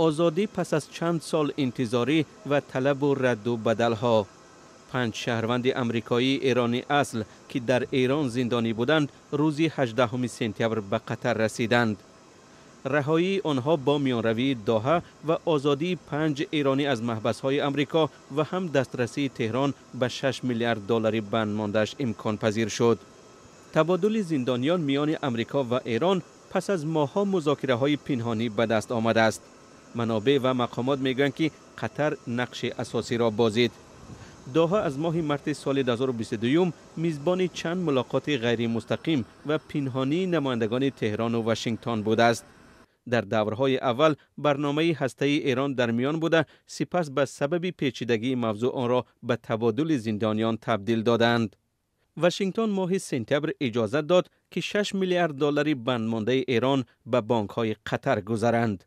آزادی پس از چند سال انتظاری و طلب و رد و بدل ها پنج شهروند امریکایی ایرانی اصل که در ایران زندانی بودند روزی 18 سپتامبر به قطر رسیدند رهایی آنها با میان روی داها و آزادی پنج ایرانی از محبس های امریکا و هم دسترسی تهران به 6 میلیارد دلاری بند ماندهش امکان پذیر شد تبادل زندانیان میان امریکا و ایران پس از ماها مذاکره های پنهانی به دست آمده است منابع و مقامات میگن که قطر نقش اساسی را بازید داها از ماه مرد سال 2022 میزبان چند ملاقات غیر مستقیم و پینهانی نمایندگان تهران و واشنگتن بود است در دورهای اول برنامه هسته ایران در میان بوده سپس به سبب پیچیدگی موضوع آن را به تبادل زندانیان تبدیل دادند واشنگتن ماه سپتامبر اجازه داد که 6 میلیارد دلاری بند ایران به بانک های قطر گذرند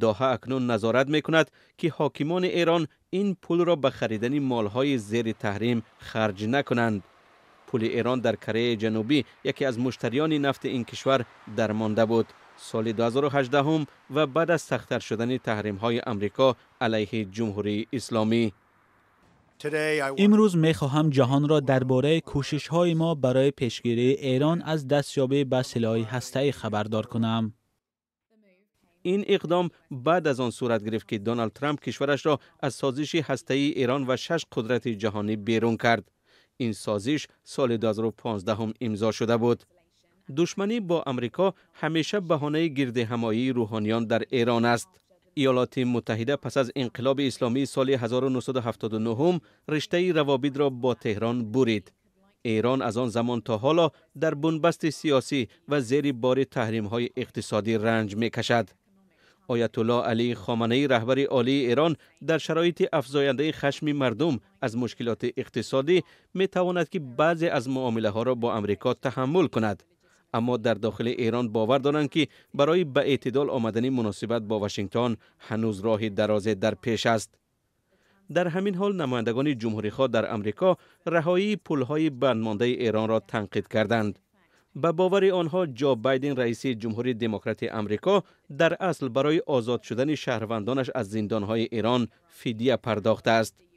داها اکنون نظارت می کند که حاکمان ایران این پول را به خریدن های زیر تحریم خرج نکنند. پول ایران در کره جنوبی یکی از مشتریان نفت این کشور در درمانده بود. سال 2018 هم و بعد از سختتر شدن تحریم های امریکا علیه جمهوری اسلامی امروز می خواهم جهان را درباره کوشش های ما برای پیشگیری ایران از دستیابی به سلاح هسته خبردار کنم. این اقدام بعد از آن صورت گرفت که دونالد ترامپ کشورش را از سازش ای ایران و شش قدرت جهانی بیرون کرد. این سازش سال 2015 امضا شده بود. دشمنی با امریکا همیشه بهانه گرد همایی روحانیان در ایران است. ایالات متحده پس از انقلاب اسلامی سال 1979 رشته روابط را با تهران برید. ایران از آن زمان تا حالا در بنبست سیاسی و زیر بار تحریم های اقتصادی رنج می آیت الله علی خامنه رهبر عالی ایران در شرایط افزاینده خشم مردم از مشکلات اقتصادی می تواند که بعضی از معامله ها را با امریکا تحمل کند اما در داخل ایران باور دارند که برای به اعتدال آمدن مناسبت با واشنگتن هنوز راه درازه در پیش است در همین حال نمایندگان جمهوری خواه در امریکا رهایی پولهای بندمانده ایران را تنقید کردند به باور آنها جو بایدن رئیس جمهوری دموکرات آمریکا در اصل برای آزاد شدن شهروندانش از زندانهای ایران فدیه پرداخته است